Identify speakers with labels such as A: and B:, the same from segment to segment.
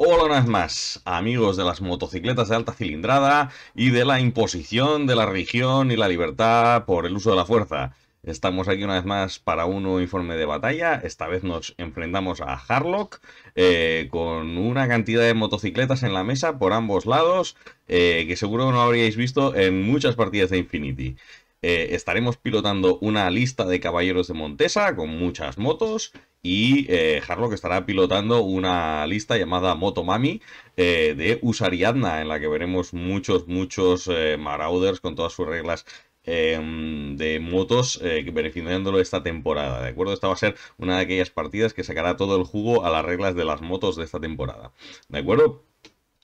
A: Hola una vez más, amigos de las motocicletas de alta cilindrada y de la imposición de la religión y la libertad por el uso de la fuerza. Estamos aquí una vez más para un nuevo informe de batalla. Esta vez nos enfrentamos a Harlock eh, con una cantidad de motocicletas en la mesa por ambos lados eh, que seguro no habríais visto en muchas partidas de Infinity. Eh, estaremos pilotando una lista de caballeros de Montesa con muchas motos y eh, Harlock estará pilotando una lista llamada Moto Mami eh, de Usariadna en la que veremos muchos, muchos Marauders con todas sus reglas em, de motos beneficiándolo esta temporada, ¿de acuerdo? Esta va a ser una de aquellas partidas que sacará todo el jugo a las reglas de las motos de esta temporada, ¿de acuerdo?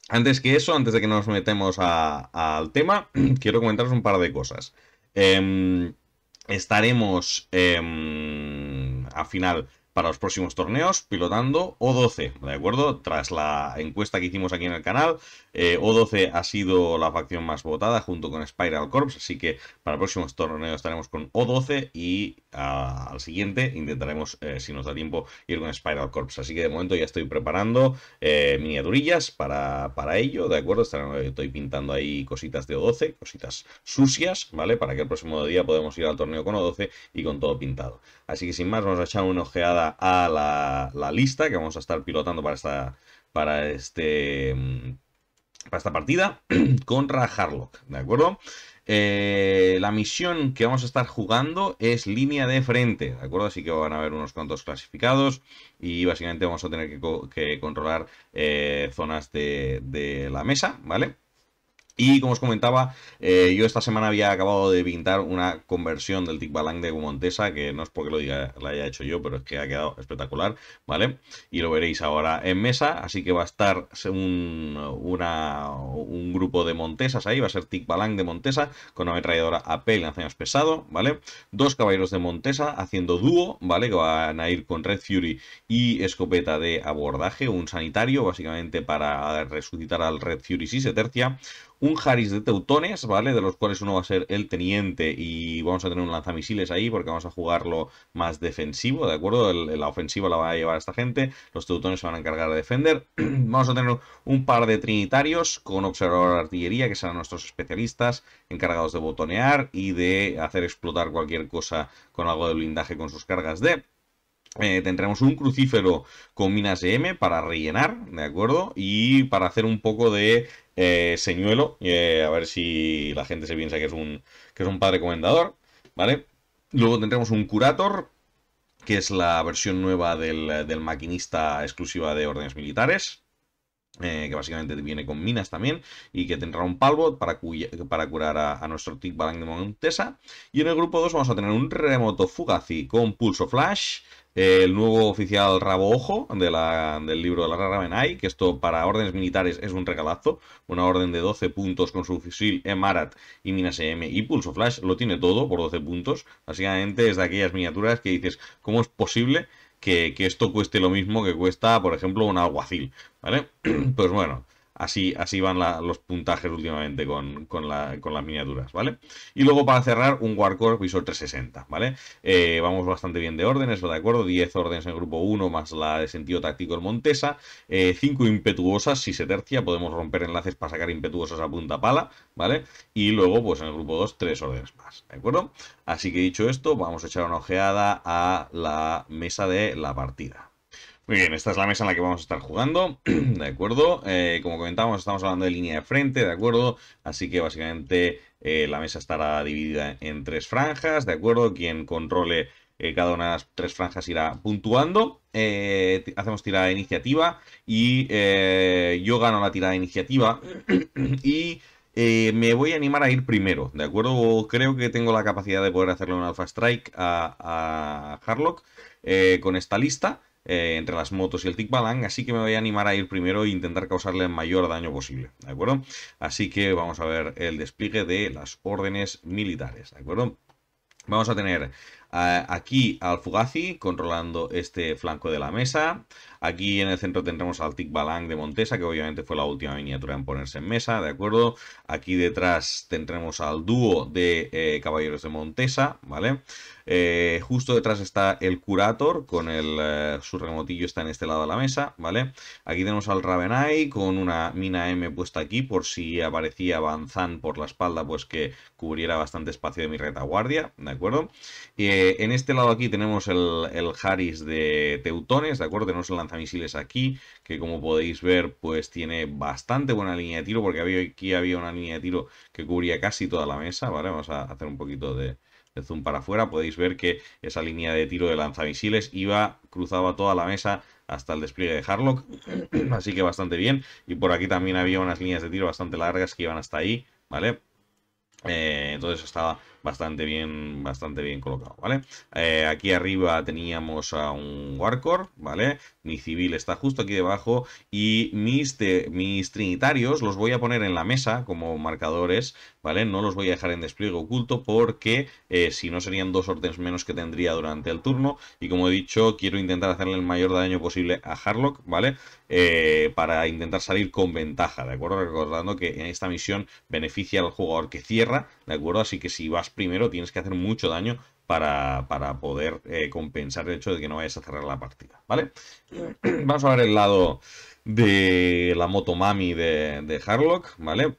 A: Antes que eso, antes de que nos metemos al tema, quiero comentaros un par de cosas. Em, estaremos em, a final para los próximos torneos pilotando O12, ¿de acuerdo? Tras la encuesta que hicimos aquí en el canal, eh, O12 ha sido la facción más votada junto con Spiral Corps, así que para próximos torneos estaremos con O12 y al siguiente intentaremos, eh, si nos da tiempo, ir con Spiral Corps. Así que de momento ya estoy preparando eh, miniaturillas para, para, ello, ¿de acuerdo? Eh, estoy pintando ahí cositas de O12, cositas sucias, ¿vale? Para que el próximo día podamos ir al torneo con O12 y con todo pintado. Así que sin más, vamos a echar una ojeada a la, la lista que vamos a estar pilotando para esta... Para este mm, para esta partida contra Harlock, ¿de acuerdo? Eh, la misión que vamos a estar jugando es línea de frente, ¿de acuerdo? Así que van a haber unos cuantos clasificados y básicamente vamos a tener que, controlar eh, zonas de la mesa, ¿vale? Y como os comentaba, eh, yo esta semana había acabado de pintar una conversión del Balang de Montesa, que no es porque lo diga, la haya hecho yo, pero es que ha quedado espectacular, ¿vale? Y lo veréis ahora en mesa, así que va a estar un, un grupo de Montesas ahí, va a ser Balang de Montesa, con una ametralladora AP lanzamientos pesado, ¿vale? Dos caballeros de Montesa haciendo dúo, ¿vale? Que van a ir con Red Fury y escopeta de abordaje, un sanitario, básicamente para resucitar al Red Fury si se tercia un Haris de Teutones, ¿vale? De los cuales uno va a ser el teniente y vamos a tener un lanzamisiles ahí porque vamos a jugarlo más defensivo, ¿de acuerdo? la ofensiva la va a llevar esta gente, los Teutones se van a encargar de defender. vamos a tener un par de trinitarios con observador de artillería, que serán nuestros especialistas encargados de botonear y de hacer explotar cualquier cosa con algo de blindaje con sus cargas de... Eh, tendremos un crucífero con minas de M para rellenar, ¿de acuerdo? Y para hacer un poco de eh, señuelo, eh, a ver si la gente se piensa que es un, que es un padre comendador, ¿vale? Luego tendremos un curator, que es la versión nueva del, del maquinista exclusiva de órdenes militares, eh, que básicamente viene con minas también, y que tendrá un palbot para, para curar a, nuestro Tick Balang de Montesa. Y en el grupo 2 vamos a tener un remoto Fugazi con Pulso Flash, eh, el nuevo oficial Rabo Ojo de la, del libro de la Ravenai, que esto para órdenes militares es un regalazo, una orden de 12 puntos con su fusil Emarat y Minas EM y Pulso Flash, lo tiene todo por 12 puntos, básicamente es de aquellas miniaturas que dices, ¿cómo es posible que, esto cueste lo mismo que cuesta, por ejemplo, un aguacil, ¿vale? pues bueno, Así, así van los puntajes últimamente con, las miniaturas, ¿vale? Y luego para cerrar, un Warcore Visor 360, ¿vale? Eh, vamos bastante bien de órdenes, ¿de acuerdo? 10 órdenes en el grupo 1 más la de sentido táctico en Montesa. 5 eh, impetuosas, si se tercia, podemos romper enlaces para sacar impetuosas a punta pala, ¿vale? Y luego, pues en el grupo 2, 3 órdenes más, ¿de acuerdo? Así que dicho esto, vamos a echar una ojeada a la mesa de la partida. Muy bien, esta es la mesa en la que vamos a estar jugando, ¿de acuerdo? Eh, como comentábamos, estamos hablando de línea de frente, ¿de acuerdo? Así que básicamente eh, la mesa estará dividida en tres franjas, ¿de acuerdo? Quien controle eh, cada una de las tres franjas irá puntuando. hacemos tirada de iniciativa y yo gano la tirada de iniciativa y... me voy a animar a ir primero, ¿de acuerdo? Creo que tengo la capacidad de poder hacerle un Alpha Strike a, Harlock con esta lista. Eh, entre las motos y el Tikbalang, así que me voy a animar a ir primero e intentar causarle el mayor daño posible, ¿de acuerdo? Así que vamos a ver el despliegue de las órdenes militares, ¿de acuerdo? Vamos a tener eh, aquí al Fugazi controlando este flanco de la mesa, Aquí en el centro tendremos al Tic Balang de Montesa, que obviamente fue la última miniatura en ponerse en mesa, ¿de acuerdo? Aquí detrás tendremos al dúo de eh, Caballeros de Montesa, ¿vale? Eh, justo detrás está el Curator, con el, eh, su remotillo está en este lado de la mesa, ¿vale? Aquí tenemos al Ravenai con una mina M puesta aquí, por si aparecía Banzan por la espalda, pues que cubriera bastante espacio de mi retaguardia, ¿de acuerdo? en este lado aquí tenemos el, el Haris de Teutones, ¿de acuerdo? Tenemos el lanzamiento misiles aquí, que como podéis ver pues tiene bastante buena línea de tiro, porque había, aquí había una línea de tiro que cubría casi toda la mesa, ¿vale? Vamos a hacer un poquito de, zoom para afuera, podéis ver que esa línea de tiro de lanzamisiles iba, cruzaba toda la mesa hasta el despliegue de Harlock, así que bastante bien. Y por aquí también había unas líneas de tiro bastante largas que iban hasta ahí, ¿vale? Eh, entonces estaba bastante bien, bastante bien colocado, ¿vale? Eh, aquí arriba teníamos a un Warcore, ¿vale? Mi civil está justo aquí debajo y mis, mis trinitarios los voy a poner en la mesa como marcadores, ¿vale? No los voy a dejar en despliegue oculto porque eh, si no serían dos órdenes menos que tendría durante el turno y como he dicho quiero intentar hacerle el mayor daño posible a Harlock, ¿vale? Eh, para intentar salir con ventaja, ¿de acuerdo? Recordando que en esta misión beneficia al jugador que cierra, ¿de acuerdo? Así que si vas primero tienes que hacer mucho daño para, poder eh, compensar el hecho de que no vayas a cerrar la partida, ¿vale? Vamos a ver el lado de la moto de, de Harlock, ¿vale?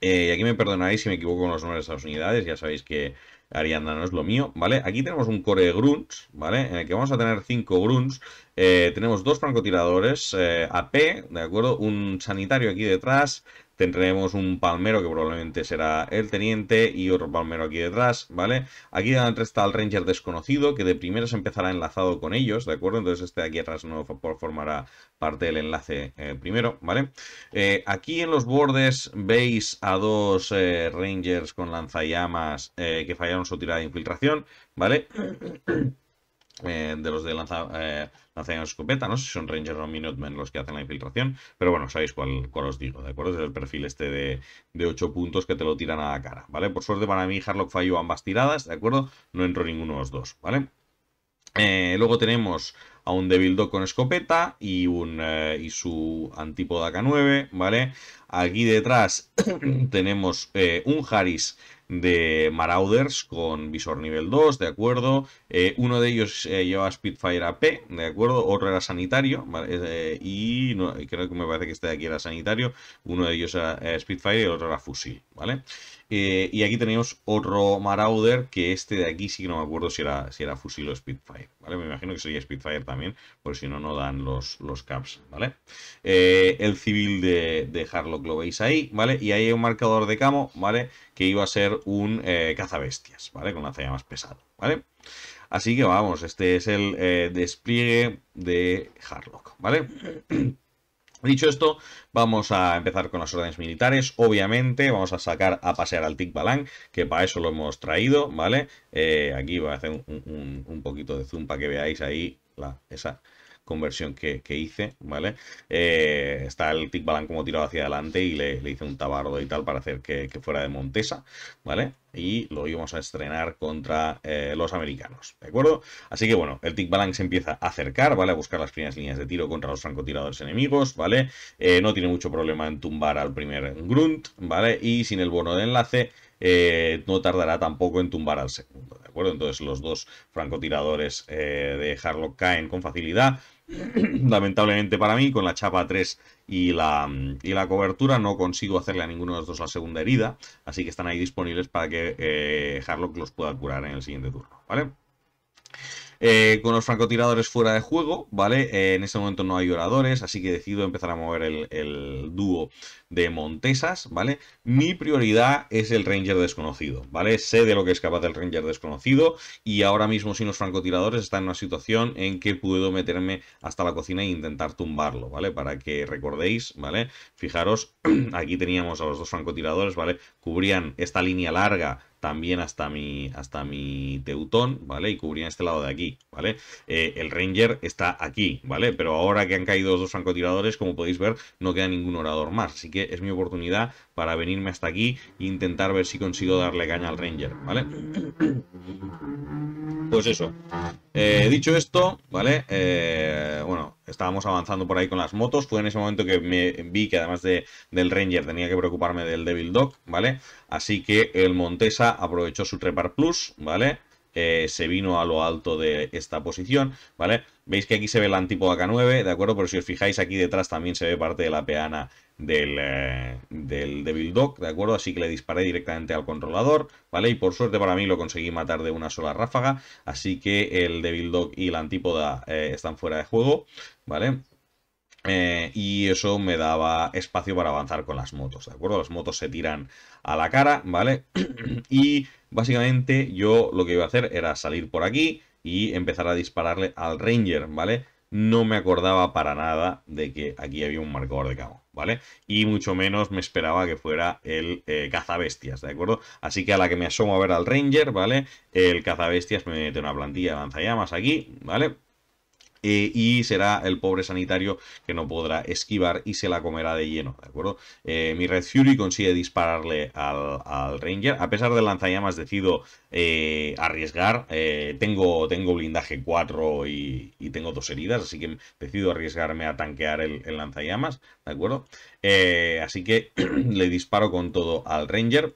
A: Eh, y aquí me perdonáis si me equivoco con los nombres de las unidades, ya sabéis que Arianda no es lo mío, ¿vale? Aquí tenemos un core de grunts, ¿vale? En el que vamos a tener 5 grunts. Eh, tenemos dos francotiradores AP, ¿de acuerdo? Un sanitario aquí detrás, Tendremos un palmero que probablemente será el teniente y otro palmero aquí detrás, ¿vale? Aquí delante está el ranger desconocido que de se empezará enlazado con ellos, ¿de acuerdo? Entonces este de aquí atrás no formará parte del enlace eh, primero, ¿vale? Eh, aquí en los bordes veis a dos eh, rangers con lanzallamas que fallaron su tirada de infiltración, ¿vale? Eh, de los de lanza, eh, escopeta, no sé si son Rangers o Minutemen los que hacen la infiltración, pero bueno, sabéis cuál, os digo, ¿de acuerdo? Es el perfil este de, de 8 puntos que te lo tiran a la cara, ¿vale? Por suerte para mí Harlock falló ambas tiradas, ¿de acuerdo? No entró ninguno de los dos, ¿vale? Eh, luego tenemos a un Devil con escopeta y, un, eh, y su antípoda K9, ¿vale? Aquí detrás tenemos un Haris de Marauders con visor nivel 2, ¿de acuerdo? Eh, uno de ellos eh, lleva llevaba Spitfire AP, ¿de acuerdo? Otro era sanitario, eh, y creo que me parece que este de aquí era sanitario, uno de ellos era Spitfire y otro era fusil, ¿vale? Eh, y aquí tenemos otro Marauder, que este de aquí sí que no me acuerdo si era, si era fusil o Spitfire, ¿vale? Me imagino que sería Spitfire también, porque si no, no dan los, los caps, ¿vale? Eh, el civil de, de, Harlock lo veis ahí, ¿vale? Y ahí hay un marcador de camo, ¿vale? Que iba a ser un eh, cazabestias, ¿vale? Con lanzallamas más pesado, ¿vale? Así que vamos, este es el despliegue de Harlock, ¿vale? Dicho esto, vamos a empezar con las órdenes militares. Obviamente, vamos a sacar a pasear al Tikbalang, que para eso lo hemos traído, ¿vale? Eh, aquí voy a hacer un, poquito de zoom para que veáis ahí la, esa conversión que, hice, ¿vale? Eh, está el tic balan como tirado hacia adelante y le, hice un tabardo y tal para hacer que, fuera de Montesa, ¿vale? Y lo íbamos a estrenar contra eh, los americanos, ¿de acuerdo? Así que bueno, el tic balan se empieza a acercar, ¿vale? A buscar las primeras líneas de tiro contra los francotiradores enemigos, ¿vale? Eh, no tiene mucho problema en tumbar al primer grunt, ¿vale? Y sin el bono de enlace... no tardará tampoco en tumbar al segundo, ¿de acuerdo? Entonces los dos francotiradores de Harlock caen con facilidad, lamentablemente para mí, con la chapa 3 y la, y la, cobertura, no consigo hacerle a ninguno de los dos la segunda herida, así que están ahí disponibles para que eh, Harlock los pueda curar en el siguiente turno, ¿vale? Eh, con los francotiradores fuera de juego, ¿vale? Eh, en este momento no hay oradores, así que decido empezar a mover el, el dúo de Montesas, ¿vale? Mi prioridad es el Ranger desconocido, ¿vale? Sé de lo que es capaz el Ranger desconocido y ahora mismo sin los francotiradores está en una situación en que puedo meterme hasta la cocina e intentar tumbarlo, ¿vale? Para que recordéis, ¿vale? Fijaros, aquí teníamos a los dos francotiradores, ¿vale? Cubrían esta línea larga también hasta mi, hasta mi Teutón, ¿vale? Y cubrían este lado de aquí, ¿vale? Eh, el Ranger está aquí, ¿vale? Pero ahora que han caído los dos francotiradores, como podéis ver, no queda ningún orador más. Así que es mi oportunidad para venirme hasta aquí e intentar ver si consigo darle caña al Ranger, ¿vale? Pues eso. Eh, dicho esto, ¿vale? Eh, bueno, estábamos avanzando por ahí con las motos. Fue en ese momento que me vi que además de, del Ranger tenía que preocuparme del Devil Dog, ¿vale? Así que el Montesa aprovechó su Trepar Plus, ¿vale? Eh, se vino a lo alto de esta posición, ¿vale? Veis que aquí se ve la antípoda K9, ¿de acuerdo? Pero si os fijáis aquí detrás también se ve parte de la peana del, eh, Devil Dog, ¿de acuerdo? Así que le disparé directamente al controlador, ¿vale? Y por suerte para mí lo conseguí matar de una sola ráfaga, así que el Devil Dog y la antípoda eh, están fuera de juego, ¿vale? Eh, y eso me daba espacio para avanzar con las motos, ¿de acuerdo? Las motos se tiran a la cara, ¿vale? y básicamente yo lo que iba a hacer era salir por aquí, y empezar a dispararle al Ranger, ¿vale? No me acordaba para nada de que aquí había un marcador de cabo, ¿vale? Y mucho menos me esperaba que fuera el eh, cazabestias, ¿de acuerdo? Así que a la que me asomo a ver al Ranger, ¿vale? El cazabestias me mete una plantilla de lanzallamas aquí, ¿vale? Eh, y será el pobre sanitario que no podrá esquivar y se la comerá de lleno, ¿de acuerdo? Eh, mi Red Fury consigue dispararle al, Ranger, a pesar del lanzallamas decido eh, arriesgar, tengo, tengo blindaje 4 y, tengo dos heridas, así que decido arriesgarme a tanquear el, el lanzallamas, ¿de acuerdo? así que le disparo con todo al Ranger.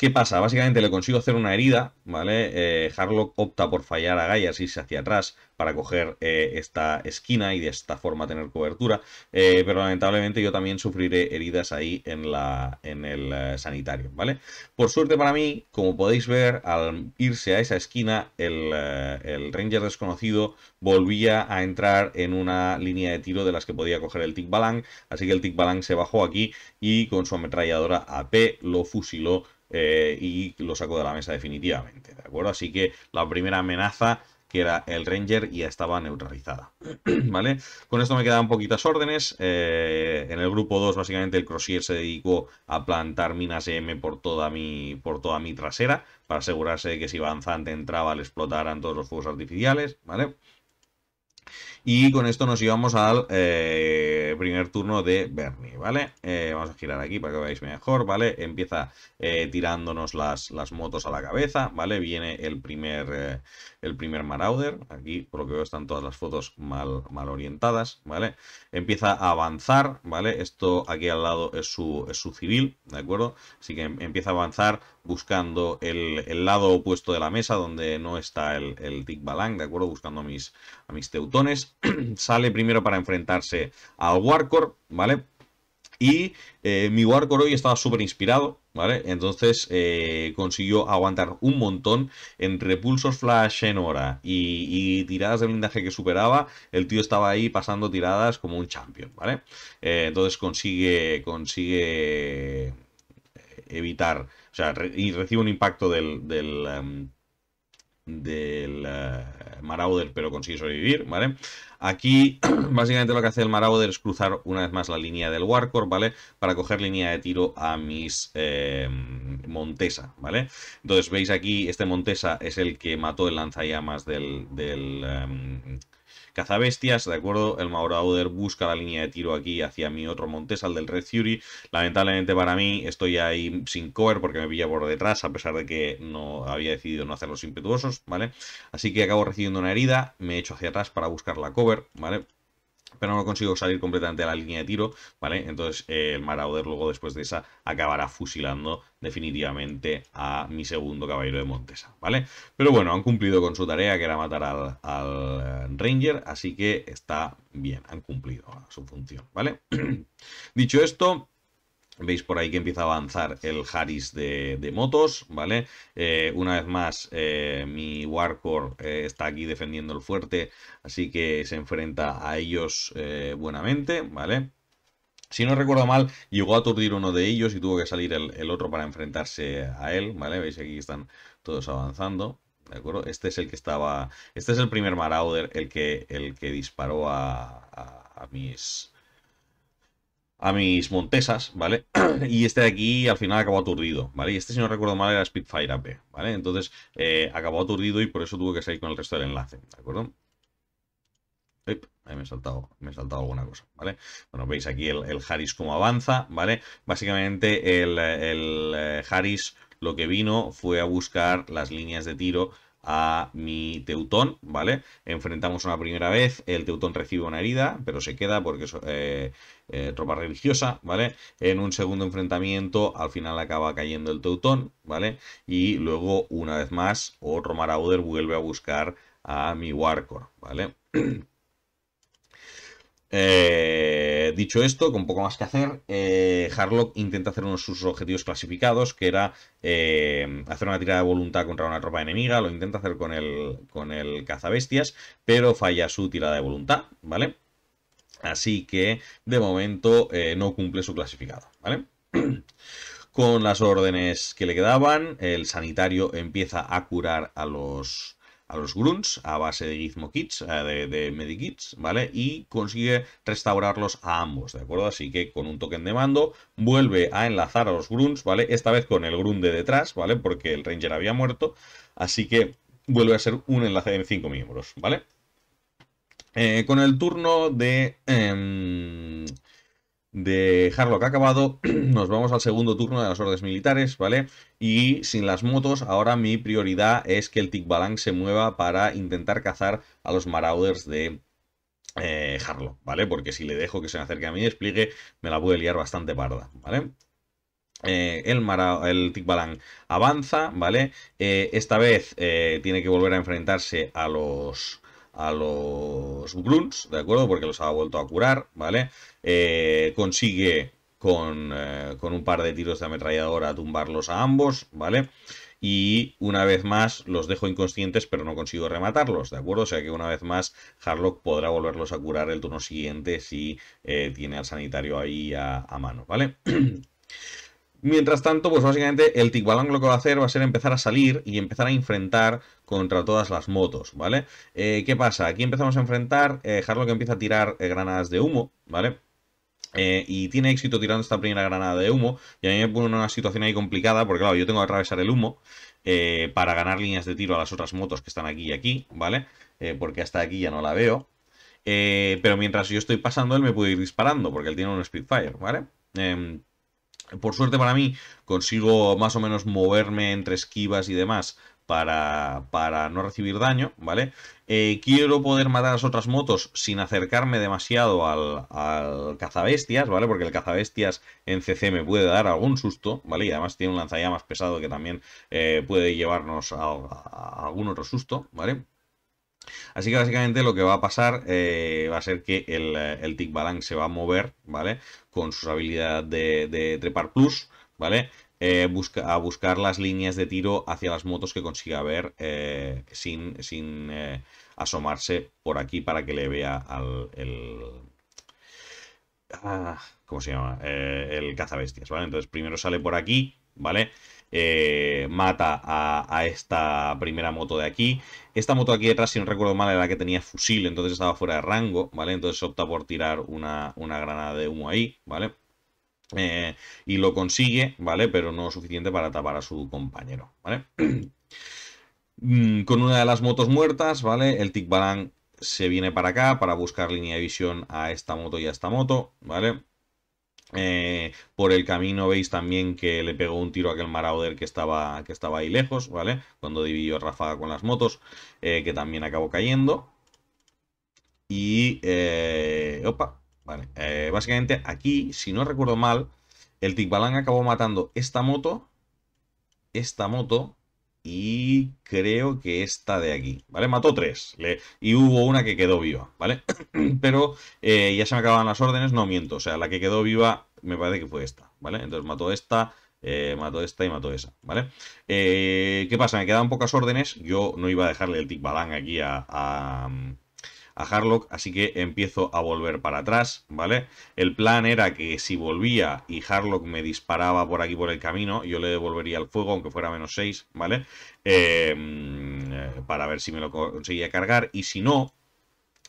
A: ¿Qué pasa? Básicamente le consigo hacer una herida, ¿vale? Eh, Harlock opta por fallar a Gaia así hacia atrás para coger eh, esta esquina y de esta forma tener cobertura, eh, pero lamentablemente yo también sufriré heridas ahí en, la, en el sanitario, ¿vale? Por suerte para mí, como podéis ver, al irse a esa esquina, el, el Ranger desconocido volvía a entrar en una línea de tiro de las que podía coger el Tic Balang, así que el Tic Balang se bajó aquí y con su ametralladora AP lo fusiló eh, y lo sacó de la mesa definitivamente, ¿de acuerdo? Así que la primera amenaza que era el Ranger ya estaba neutralizada. ¿Vale? Con esto me quedan poquitas órdenes. Eh, en el grupo 2, básicamente, el Crossier se dedicó a plantar minas EM por toda mi, por toda mi trasera, para asegurarse de que si Banzante entraba, le explotaran todos los fuegos artificiales, ¿vale? Y con esto nos íbamos al eh, primer turno de Bernie, ¿vale? Eh, vamos a girar aquí para que veáis mejor, ¿vale? Empieza eh, tirándonos las, las, motos a la cabeza, ¿vale? Viene el primer, el primer Marauder, aquí por lo que veo están todas las fotos mal, mal orientadas, ¿vale? Empieza a avanzar, ¿vale? Esto aquí al lado es su, civil, ¿de acuerdo? Así que empieza a avanzar buscando el, lado opuesto de la mesa donde no está el, el Balang, ¿de acuerdo? Buscando mis, a mis teutones. sale primero para enfrentarse al Warcor, ¿vale? Y eh, mi Warcor hoy estaba súper inspirado, ¿vale? Entonces eh, consiguió aguantar un montón en repulsos flash en hora y, tiradas de blindaje que superaba. El tío estaba ahí pasando tiradas como un champion, ¿vale? Eh, entonces consigue, consigue evitar, o sea, y recibe un impacto del, del em, del eh, Marauder, pero consigue sobrevivir, ¿vale? Aquí, básicamente lo que hace el Marauder es cruzar una vez más la línea del Warcore, ¿vale? Para coger línea de tiro a mis eh, Montesa, ¿vale? Entonces, veis aquí, este Montesa es el que mató el lanzallamas del... del em, cazabestias, ¿de acuerdo? El Maurauder busca la línea de tiro aquí hacia mi otro al del Red Fury. Lamentablemente para mí estoy ahí sin cover porque me pilla por detrás, a pesar de que no había decidido no hacer los impetuosos, ¿vale? Así que acabo recibiendo una herida, me echo hacia atrás para buscar la cover, ¿vale? pero no consigo salir completamente a la línea de tiro, ¿vale? Entonces eh, el Marauder luego después de esa acabará fusilando definitivamente a mi segundo caballero de Montesa, ¿vale? Pero bueno, han cumplido con su tarea que era matar al eh, Ranger, así que está bien, han cumplido su función, ¿vale? Dicho esto, Veis por ahí que empieza a avanzar el Harris de, motos, ¿vale? Eh, una vez más, eh, mi Warcore eh, está aquí defendiendo el fuerte, así que se enfrenta a ellos buenamente, ¿vale? Si no recuerdo mal, llegó a aturdir uno de ellos y tuvo que salir el, otro para enfrentarse a él, ¿vale? Veis aquí están todos avanzando, ¿De acuerdo? Este es el que estaba. Este es el primer Marauder, el que, el que disparó a mis a mis Montesas, ¿vale? y este de aquí al final acabó aturdido, ¿vale? Y este, si no recuerdo mal, era Spitfire AP, ¿vale? Entonces eh, acabó aturdido y por eso tuvo que salir con el resto del enlace, ¿de acuerdo? me he saltado, me saltado alguna cosa, ¿vale? Bueno, veis aquí el, el Harris cómo avanza, ¿vale? Básicamente el, el eh, Harris lo que vino fue a buscar las líneas de tiro a mi Teutón, ¿vale? Enfrentamos una primera vez, el Teutón recibe una herida, pero se queda porque es eh, eh, tropa religiosa, ¿vale? En un segundo enfrentamiento, al final acaba cayendo el Teutón, ¿vale? Y luego, una vez más, otro Marauder vuelve a buscar a mi warcor, ¿vale? Eh, dicho esto, con poco más que hacer, eh, Harlock intenta hacer uno de sus objetivos clasificados, que era eh, hacer una tirada de voluntad contra una tropa enemiga, lo intenta hacer con el, con el cazabestias, pero falla su tirada de voluntad, ¿vale? Así que, de momento, no cumple su clasificado, ¿vale? con las órdenes que le quedaban, el sanitario empieza a curar a los a los grunts a base de gizmo kits, eh, de, de ¿vale? Y consigue restaurarlos a ambos, ¿de acuerdo? Así que con un token de mando vuelve a enlazar a los grunts, ¿vale? Esta vez con el grun de detrás, ¿vale? Porque el ranger había muerto, así que vuelve a ser un enlace de 5 miembros, ¿vale? Eh, con el turno de... Em, de Harlock acabado, nos vamos al segundo turno de las órdenes militares, ¿vale? Y sin las motos, ahora mi prioridad es que el Tikbalang se mueva para intentar cazar a los Marauders de eh, Harlock, ¿vale? Porque si le dejo que se me acerque a mí y despliegue, me la puede liar bastante parda, ¿vale? Eh, el, el Tikbalang avanza, ¿vale? Eh, esta vez tiene que volver a enfrentarse a los a los ¿de acuerdo? Porque los ha vuelto a curar, ¿vale? Eh, consigue eh, con, un par de tiros de ametralladora tumbarlos a ambos, ¿vale? Y una vez más los dejo inconscientes, pero no consigo rematarlos, ¿de acuerdo? O sea que una vez más Harlock podrá volverlos a curar el turno siguiente si eh, tiene al sanitario ahí a, mano, ¿vale? Mientras tanto, pues básicamente el Tigualang lo que va a hacer va a ser empezar a salir y empezar a enfrentar contra todas las motos, ¿vale? ¿Qué pasa? Aquí empezamos a enfrentar, Harlock empieza a tirar granadas de humo, ¿vale? Eh, y tiene éxito tirando esta primera granada de humo. Y a mí me pone una situación ahí complicada, porque claro, yo tengo que atravesar el humo eh, para ganar líneas de tiro a las otras motos que están aquí y aquí, ¿vale? Eh, porque hasta aquí ya no la veo. pero mientras yo estoy pasando, él me puede ir disparando, porque él tiene un Spitfire, ¿vale? Em, por suerte para mí, consigo más o menos moverme entre esquivas y demás para, para no recibir daño, ¿vale? Eh, quiero poder matar a las otras motos sin acercarme demasiado al, al, cazabestias, ¿vale? Porque el cazabestias en CC me puede dar algún susto, ¿vale? Y además tiene un lanzallamas pesado que también eh, puede llevarnos a, algún otro susto, ¿vale? Así que básicamente lo que va a pasar eh, va a ser que el, el Tick se va a mover, ¿vale? Con sus habilidades de, de, trepar plus, ¿vale? Eh, a buscar las líneas de tiro hacia las motos que consiga ver eh, sin, sin eh, asomarse por aquí para que le vea al el, ah, ¿Cómo se llama? el cazabestias, ¿vale? Entonces primero sale por aquí, ¿vale? mata a, esta primera moto de aquí. Esta moto aquí detrás, si no recuerdo mal, era la que tenía fusil, entonces estaba fuera de rango, ¿vale? Entonces opta por tirar una, granada de humo ahí, ¿vale? vale eh, y lo consigue, ¿vale? Pero no suficiente para tapar a su compañero, ¿vale? Mm, con una de las motos muertas, ¿vale? El Balan se viene para acá para buscar línea de visión a esta moto y a esta moto, ¿vale? Eh, por el camino veis también que le pegó un tiro a aquel Marauder que estaba, que estaba ahí lejos, ¿vale? Cuando dividió ráfaga con las motos, eh, que también acabó cayendo. Y... opa, Vale, eh, básicamente aquí, si no recuerdo mal, el Tikbalán acabó matando esta moto, esta moto y creo que esta de aquí, ¿vale? Mató tres y hubo una que quedó viva, ¿vale? Pero eh, ya se me acababan las órdenes, no miento, o sea, la que quedó viva me parece que fue esta, ¿vale? Entonces mató esta, eh, mató esta y mató esa, ¿vale? ¿Qué pasa? Me quedaban pocas órdenes. Yo no iba a dejarle el tic aquí a, a Harlock, así que empiezo a volver para atrás, ¿vale? El plan era que si volvía y Harlock me disparaba por aquí por el camino, yo le devolvería el fuego, aunque fuera menos 6, ¿vale? Em, eh, para ver si me lo conseguía cargar, y si no,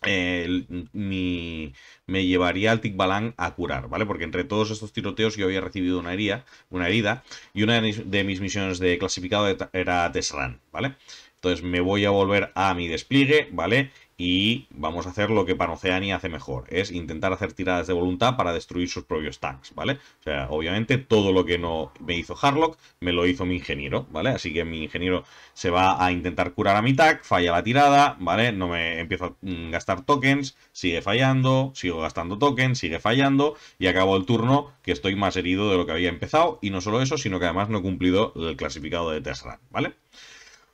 A: me llevaría al Tikbalan a curar, ¿vale? Porque entre todos estos tiroteos yo había recibido una herida, una herida y una de mis, mis misiones de clasificado era Tesran, ¿vale? Entonces me voy a volver a mi despliegue, ¿vale? y vamos a hacer lo que Panoceani hace mejor, es intentar hacer tiradas de voluntad para destruir sus propios tanks, ¿vale? O sea, obviamente todo lo que no me hizo Harlock me lo hizo mi ingeniero, ¿vale? Así que mi ingeniero se va a intentar curar a mi tag falla la tirada, ¿vale? No me empiezo a mm, gastar tokens, sigue fallando, sigo gastando tokens, sigue fallando y acabo el turno que estoy más herido de lo que había empezado y no solo eso, sino que además no he cumplido el clasificado de test ¿vale?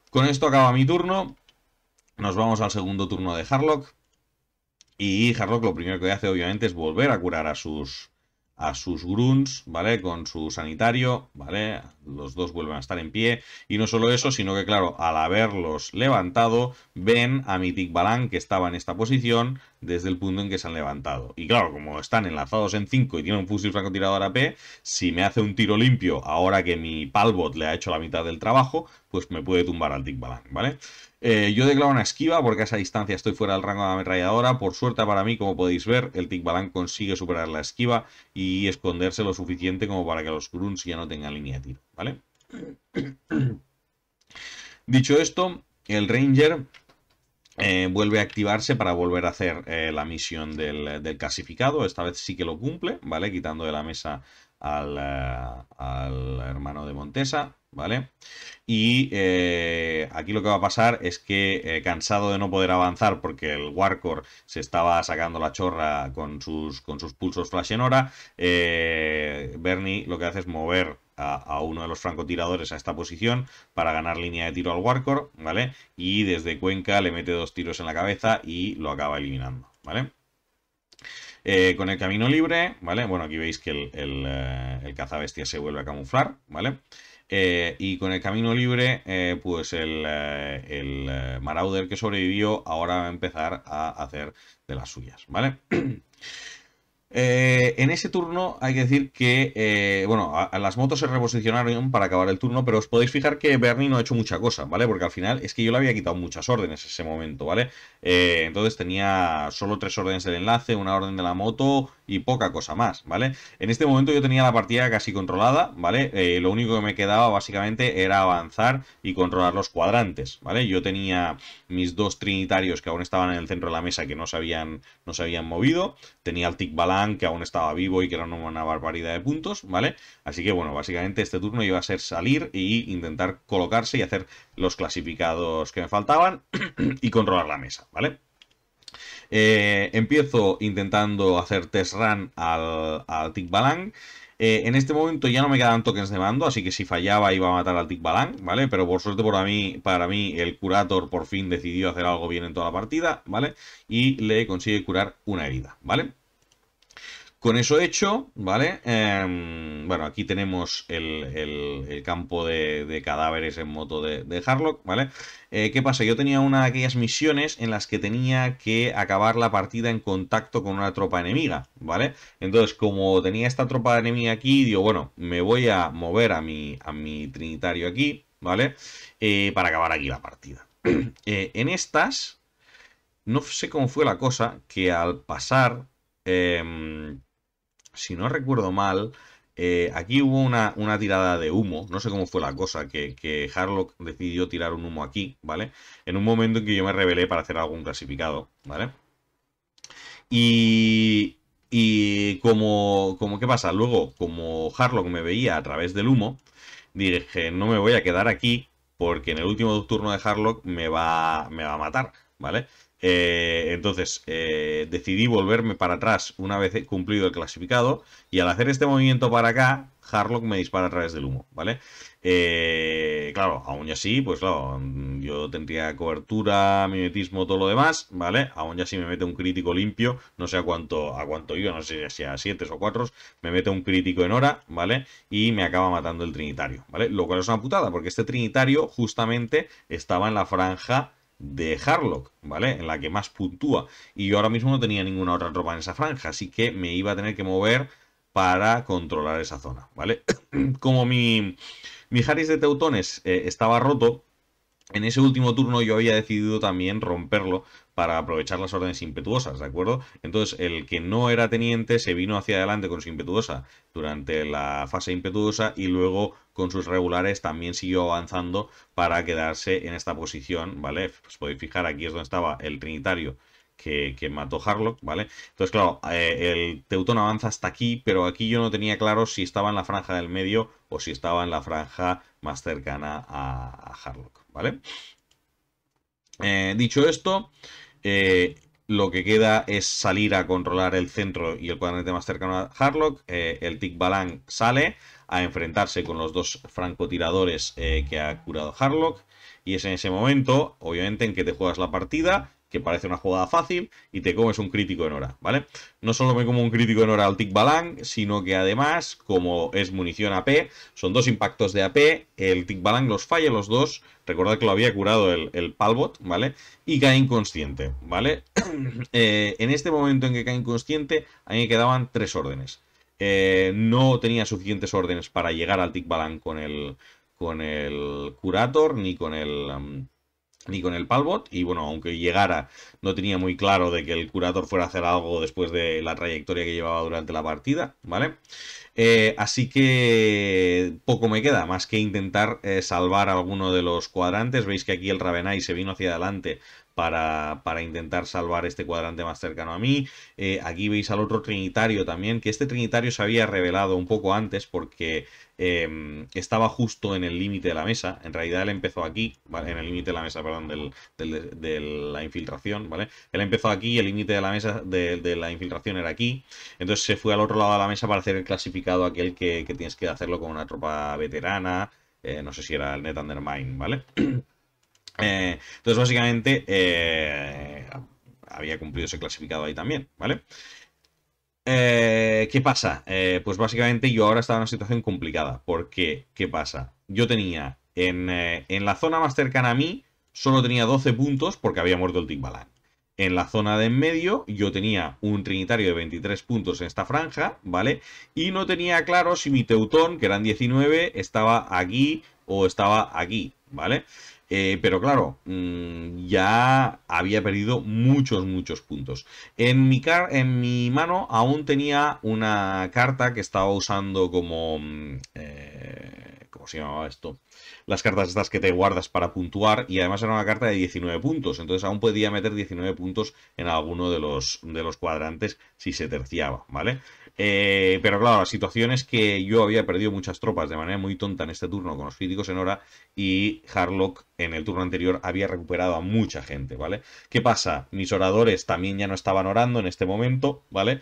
A: Con esto acaba mi turno nos vamos al segundo turno de Harlock. Y Harlock lo primero que hace, obviamente, es volver a curar a sus, a sus grunts, ¿vale? Con su sanitario, ¿vale? Los dos vuelven a estar en pie. Y no solo eso, sino que, claro, al haberlos levantado, ven a Mythic Balan, que estaba en esta posición, desde el punto en que se han levantado. Y claro, como están enlazados en 5 y tienen un fusil francotirador P, si me hace un tiro limpio ahora que mi Palbot le ha hecho la mitad del trabajo, pues me puede tumbar al Tic Balan, ¿vale? Eh, yo declaro una esquiva porque a esa distancia estoy fuera del rango de la ametralladora. Por suerte para mí, como podéis ver, el Tikbalan consigue superar la esquiva y esconderse lo suficiente como para que los Gruns ya no tengan línea de tiro, ¿vale? Dicho esto, el Ranger eh, vuelve a activarse para volver a hacer eh, la misión del, del, clasificado. Esta vez sí que lo cumple, ¿vale? Quitando de la mesa eh, al, hermano de Montesa, ¿vale? Y eh, aquí lo que va a pasar es que, eh, cansado de no poder avanzar porque el Warcor se estaba sacando la chorra con sus, con sus pulsos Flash en hora, Bernie lo que hace es mover a, a, uno de los francotiradores a esta posición para ganar línea de tiro al Warcor, ¿vale? Y desde Cuenca le mete dos tiros en la cabeza y lo acaba eliminando, ¿vale? Eh, con el camino libre, ¿vale? Bueno, aquí veis que el, el, eh, cazabestia se vuelve a camuflar, ¿vale? Eh, y con el camino libre, pues el, el, Marauder que sobrevivió ahora va a empezar a hacer de las suyas, ¿vale? Eh, en ese turno hay que decir que, eh, bueno, las motos se reposicionaron para acabar el turno, pero os podéis fijar que Bernie no ha hecho mucha cosa, ¿vale? Porque al final es que yo le había quitado muchas órdenes en ese momento, ¿vale? Eh, entonces tenía solo tres órdenes del enlace, una orden de la moto y poca cosa más, ¿vale? En este momento yo tenía la partida casi controlada, ¿vale? lo único que me quedaba básicamente era avanzar y controlar los cuadrantes, ¿vale? Yo tenía mis dos trinitarios que aún estaban en el centro de la mesa que no se habían, no se movido, tenía el Tic Balance, que aún estaba vivo y que era una barbaridad de puntos, ¿vale? Así que bueno, básicamente este turno iba a ser salir e intentar colocarse y hacer los clasificados que me faltaban y controlar la mesa, ¿vale? Eh, empiezo intentando hacer test run al, al Balang. Eh, en este momento ya no me quedan tokens de mando, así que si fallaba iba a matar al Balang, ¿vale? Pero por suerte mí, para mí el curator por fin decidió hacer algo bien en toda la partida, ¿vale? Y le consigue curar una herida, ¿vale? Con eso hecho, ¿vale? Em, bueno, aquí tenemos el, campo de, cadáveres en moto de, Harlock, ¿vale? Eh, ¿Qué pasa? Yo tenía una de aquellas misiones en las que tenía que acabar la partida en contacto con una tropa enemiga, ¿vale? Entonces, como tenía esta tropa enemiga aquí, digo, bueno, me voy a mover a mi, a mi trinitario aquí, ¿vale? Eh, para acabar aquí la partida. Eh, en estas, no sé cómo fue la cosa, que al pasar... Em, si no recuerdo mal, eh, aquí hubo una, tirada de humo, no sé cómo fue la cosa, que, que, Harlock decidió tirar un humo aquí, ¿vale? En un momento en que yo me rebelé para hacer algún clasificado, ¿vale? Y, y como, como, ¿qué pasa? Luego, como Harlock me veía a través del humo, dije, no me voy a quedar aquí porque en el último turno de Harlock me va, me va a matar, ¿vale? Eh, entonces eh, decidí volverme para atrás una vez cumplido el clasificado y al hacer este movimiento para acá, Harlock me dispara a través del humo, ¿vale? Eh, claro, aún así, pues claro, yo tendría cobertura, mimetismo, todo lo demás, ¿vale? Aún así me mete un crítico limpio, no sé a cuánto, a cuánto iba, no sé si a 7 o 4, me mete un crítico en hora, ¿vale? Y me acaba matando el trinitario, ¿vale? Lo cual es una putada, porque este trinitario justamente estaba en la franja de Harlock, ¿vale? En la que más puntúa. Y yo ahora mismo no tenía ninguna otra tropa en esa franja, así que me iba a tener que mover para controlar esa zona, ¿vale? Como mi, mi Haris de Teutones eh, estaba roto, en ese último turno yo había decidido también romperlo para aprovechar las órdenes impetuosas, ¿de acuerdo? Entonces, el que no era teniente se vino hacia adelante con su impetuosa durante la fase impetuosa y luego con sus regulares también siguió avanzando para quedarse en esta posición, ¿vale? Pues podéis fijar, aquí es donde estaba el trinitario que, mató Harlock, ¿vale? Entonces, claro, eh, el Teutón avanza hasta aquí, pero aquí yo no tenía claro si estaba en la franja del medio o si estaba en la franja más cercana a, Harlock, ¿vale? Eh, dicho esto, eh, lo que queda es salir a controlar el centro y el cuadrante más cercano a Harlock. Eh, el Tic Balan sale a enfrentarse con los dos francotiradores eh, que ha curado Harlock. Y es en ese momento, obviamente, en que te juegas la partida que parece una jugada fácil, y te comes un crítico en hora, ¿vale? No solo me como un crítico en hora al Tic Balang, sino que además, como es munición AP, son dos impactos de AP, el Tic Balang los falla los dos, recordad que lo había curado el, el Palbot, ¿vale? Y cae inconsciente, ¿vale? Eh, en este momento en que cae inconsciente, a mí me quedaban tres órdenes. Eh, no tenía suficientes órdenes para llegar al Tic Balang con el, con el Curator ni con el ni con el Palbot, y bueno, aunque llegara, no tenía muy claro de que el curador fuera a hacer algo después de la trayectoria que llevaba durante la partida, ¿vale? Eh, así que poco me queda, más que intentar eh, salvar alguno de los cuadrantes. Veis que aquí el Ravenai se vino hacia adelante para, para, intentar salvar este cuadrante más cercano a mí. Eh, aquí veis al otro Trinitario también, que este Trinitario se había revelado un poco antes porque Em, estaba justo en el límite de la mesa. En realidad él empezó aquí, En el límite de la mesa, perdón, de la infiltración, ¿vale? Él empezó aquí, y el límite de la mesa de, la infiltración era aquí. Entonces se fue al otro lado de la mesa para hacer el clasificado aquel que, tienes que hacerlo con una tropa veterana. Eh, no sé si era el Net Undermine, ¿vale? Eh, entonces, básicamente, eh, había cumplido ese clasificado ahí también, ¿vale? vale eh, ¿Qué pasa? Eh, pues básicamente yo ahora estaba en una situación complicada. Porque, ¿qué pasa? Yo tenía en, eh, la zona más cercana a mí, solo tenía 12 puntos porque había muerto el Timbaland. En la zona de en medio yo tenía un trinitario de 23 puntos en esta franja, ¿vale? Y no tenía claro si mi Teutón, que eran 19, estaba aquí o estaba aquí, ¿vale? Eh, pero claro, mm, ya había perdido muchos, muchos puntos. En mi, car en mi mano aún tenía una carta que estaba usando como... Mm, eh, ¿Cómo se llamaba esto? Las cartas estas que te guardas para puntuar y además era una carta de 19 puntos. Entonces aún podía meter 19 puntos en alguno de los, de los cuadrantes si se terciaba, ¿vale? Eh, pero claro, la situación es que yo había perdido muchas tropas de manera muy tonta en este turno con los críticos en hora y Harlock en el turno anterior había recuperado a mucha gente, ¿vale? ¿Qué pasa? Mis oradores también ya no estaban orando en este momento, ¿vale?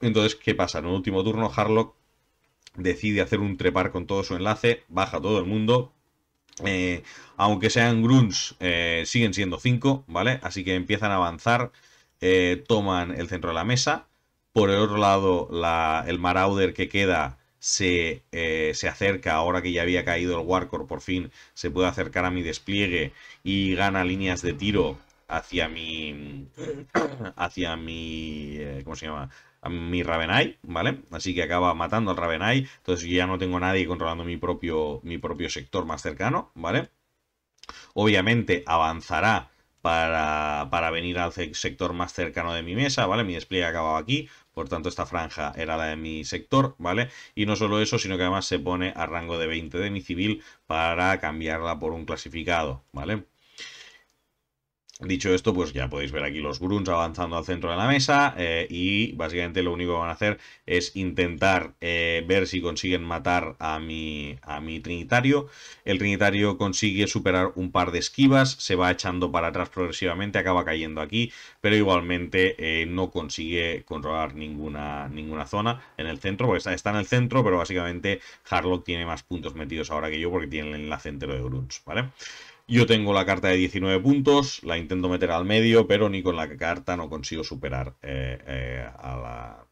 A: Entonces, ¿qué pasa? En el último turno Harlock decide hacer un trepar con todo su enlace, baja todo el mundo, eh, aunque sean grunts, eh, siguen siendo 5, ¿vale? Así que empiezan a avanzar, toman el centro de la mesa, por el otro lado, el Marauder que queda eh, se, acerca, ahora que ya había caído el Warcor, por fin se puede acercar a mi despliegue y gana líneas de tiro hacia mi... hacia mi... Eh, ¿cómo se llama? A mi Ravenai, ¿vale? Así que acaba matando al Ravenai, entonces ya no tengo nadie controlando mi propio, mi propio sector más cercano, ¿vale? Obviamente avanzará para, venir al sector más cercano de mi mesa, ¿vale? Mi despliegue ha acabado aquí, por tanto, esta franja era la de mi sector, ¿vale? Y no solo eso, sino que además se pone a rango de 20 de mi civil para cambiarla por un clasificado, ¿vale? Dicho esto, pues ya podéis ver aquí los Grunts avanzando al centro de la mesa eh, y básicamente lo único que van a hacer es intentar eh, ver si consiguen matar a mi, a mi Trinitario. El Trinitario consigue superar un par de esquivas, se va echando para atrás progresivamente, acaba cayendo aquí, pero igualmente eh, no consigue controlar ninguna, ninguna zona en el centro, porque está, en el centro, pero básicamente Harlock tiene más puntos metidos ahora que yo porque tiene el enlace entero de Grunts, vale yo tengo la carta de 19 puntos, la intento meter al medio, pero ni con la carta no consigo superar eh, eh, a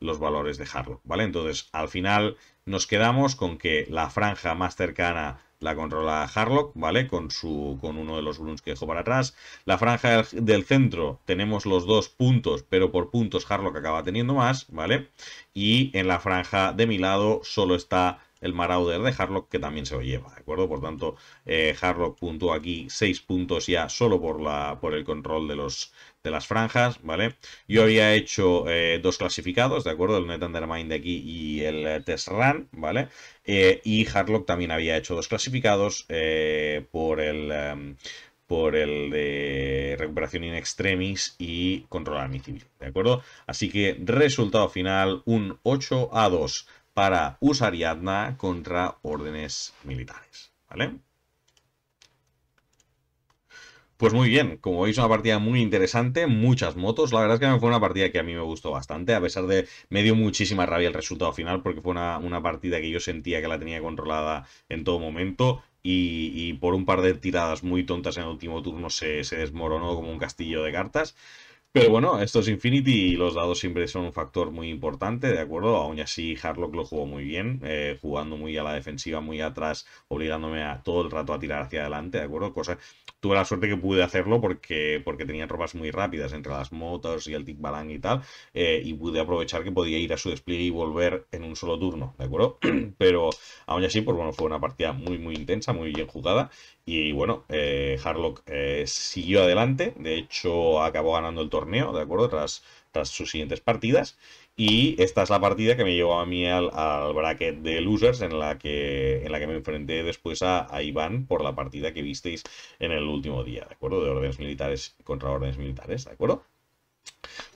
A: los valores de Harlock, ¿vale? Entonces, al final nos quedamos con que la franja más cercana la controla Harlock, ¿vale? Con, su, con uno de los Bruns que dejó para atrás. La franja del, del, centro tenemos los dos puntos, pero por puntos Harlock acaba teniendo más, ¿vale? Y en la franja de mi lado solo está el Marauder de Harlock, que también se lo lleva, ¿de acuerdo? Por tanto, eh, Harlock puntó aquí 6 puntos ya solo por, la, por el control de, los, de las franjas, ¿vale? Yo había hecho eh, dos clasificados, ¿de acuerdo? El Net Undermine de aquí y el eh, Test Run, ¿vale? y Harlock también había hecho dos clasificados por el em, por el de recuperación in extremis y control mi civil, ¿de acuerdo? Así que resultado final un 8 a 2 para usar Yadna contra órdenes militares, ¿vale? Pues muy bien, como veis una partida muy interesante, muchas motos, la verdad es que fue una partida que a mí me gustó bastante, a pesar de me dio muchísima rabia el resultado final porque fue una, partida que yo sentía que la tenía controlada en todo momento y, por un par de tiradas muy tontas en el último turno se, se desmoronó como un castillo de cartas, pero bueno, esto es Infinity y los dados siempre son un factor muy importante, ¿de acuerdo? Aún así, Harlock lo jugó muy bien, eh, jugando muy a la defensiva, muy atrás, obligándome a todo el rato a tirar hacia adelante, ¿de acuerdo? tuve la suerte que pude hacerlo porque, porque tenía tropas muy rápidas entre las motos y el Balang y tal, eh, y pude aprovechar que podía ir a su despliegue y volver en un solo turno, ¿de acuerdo? Pero aún así, pues bueno, fue una partida muy, muy intensa, muy bien jugada, y bueno, eh, Harlock eh, siguió adelante, de hecho acabó ganando el torneo, ¿de acuerdo? Tras, tras sus siguientes partidas. Y esta es la partida que me llevó a mí al, bracket de losers en la que, en la que me enfrenté después a, Iván por la partida que visteis en el último día, ¿de acuerdo? De órdenes militares contra órdenes militares, ¿de acuerdo?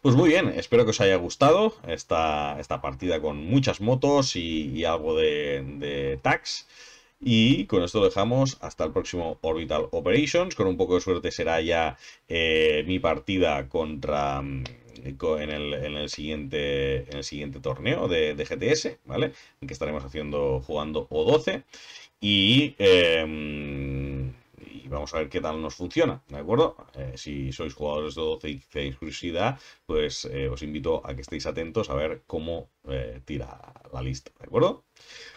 A: Pues muy bien, espero que os haya gustado esta, esta partida con muchas motos y, algo de, de tags. Y con esto dejamos hasta el próximo Orbital Operations. Con un poco de suerte será ya eh, mi partida contra... Mm, en el, siguiente, en el siguiente torneo de, GTS, ¿vale? En que estaremos haciendo, jugando O12. Y... Em, y vamos a ver qué tal nos funciona, ¿de acuerdo? Eh, si sois jugadores de 12 y tenéis curiosidad, pues eh, os invito a que estéis atentos a ver cómo eh, tira la lista, ¿de acuerdo?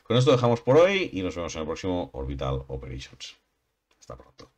A: Con esto dejamos por hoy y nos vemos en el próximo Orbital Operations. Hasta pronto.